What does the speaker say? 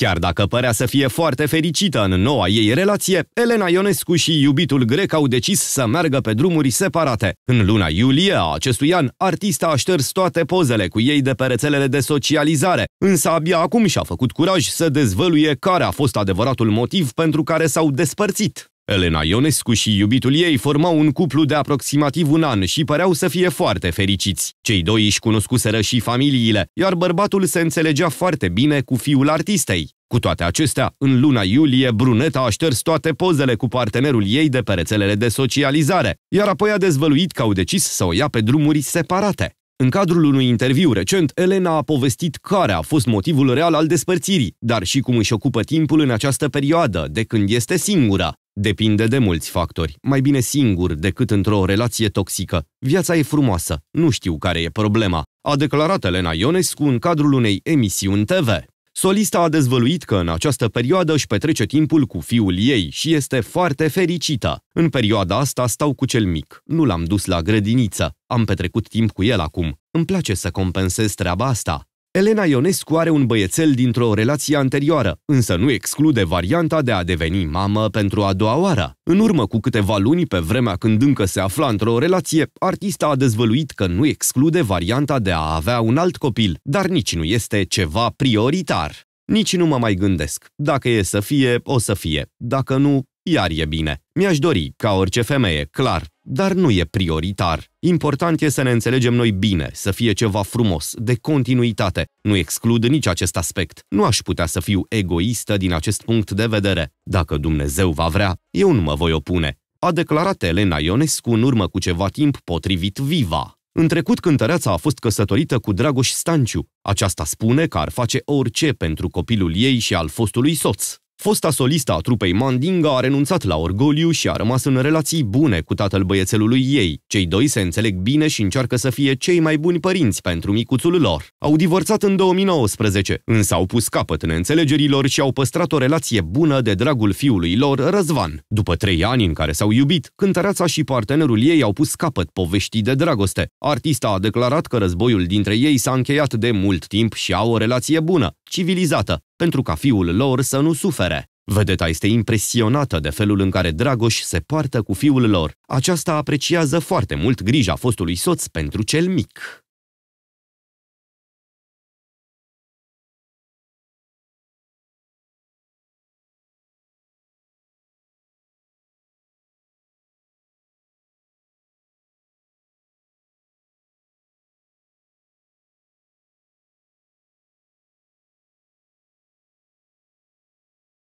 Chiar dacă părea să fie foarte fericită în noua ei relație, Elena Ionescu și iubitul grec au decis să meargă pe drumuri separate. În luna iulie a acestui an, artista a șters toate pozele cu ei de pe rețelele de socializare, însă abia acum și-a făcut curaj să dezvăluie care a fost adevăratul motiv pentru care s-au despărțit. Elena Ionescu și iubitul ei formau un cuplu de aproximativ un an și păreau să fie foarte fericiți. Cei doi își cunoscuseră și familiile, iar bărbatul se înțelegea foarte bine cu fiul artistei. Cu toate acestea, în luna iulie, Bruneta a șters toate pozele cu partenerul ei de pe rețelele de socializare, iar apoi a dezvăluit că au decis să o ia pe drumuri separate. În cadrul unui interviu recent, Elena a povestit care a fost motivul real al despărțirii, dar și cum își ocupă timpul în această perioadă, de când este singură. Depinde de mulți factori, mai bine singur decât într-o relație toxică. Viața e frumoasă, nu știu care e problema, a declarat Elena Ionescu în cadrul unei emisiuni TV. Solista a dezvăluit că în această perioadă își petrece timpul cu fiul ei și este foarte fericită. În perioada asta stau cu cel mic. Nu l-am dus la grădiniță. Am petrecut timp cu el acum. Îmi place să compensez treaba asta. Elena Ionescu are un băiețel dintr-o relație anterioară, însă nu exclude varianta de a deveni mamă pentru a doua oară. În urmă cu câteva luni, pe vremea când încă se afla într-o relație, artista a dezvăluit că nu exclude varianta de a avea un alt copil, dar nici nu este ceva prioritar. Nici nu mă mai gândesc. Dacă e să fie, o să fie. Dacă nu, iar e bine. Mi-aș dori, ca orice femeie, clar, dar nu e prioritar. Important e să ne înțelegem noi bine, să fie ceva frumos, de continuitate. Nu exclud nici acest aspect. Nu aș putea să fiu egoistă din acest punct de vedere. Dacă Dumnezeu va vrea, eu nu mă voi opune. A declarat Elena Ionescu în urmă cu ceva timp potrivit Viva. În trecut, cântăreața a fost căsătorită cu Dragoș Stanciu. Aceasta spune că ar face orice pentru copilul ei și al fostului soț. Fosta solistă a trupei Mandinga a renunțat la orgoliu și a rămas în relații bune cu tatăl băiețelului ei. Cei doi se înțeleg bine și încearcă să fie cei mai buni părinți pentru micuțul lor. Au divorțat în 2019, însă au pus capăt neînțelegerilor și au păstrat o relație bună de dragul fiului lor, Răzvan. După trei ani în care s-au iubit, cântăreața și partenerul ei au pus capăt poveștii de dragoste. Artista a declarat că războiul dintre ei s-a încheiat de mult timp și au o relație bună civilizată, pentru ca fiul lor să nu sufere. Vedeta este impresionată de felul în care Dragoș se poartă cu fiul lor. Aceasta apreciază foarte mult grija fostului soț pentru cel mic.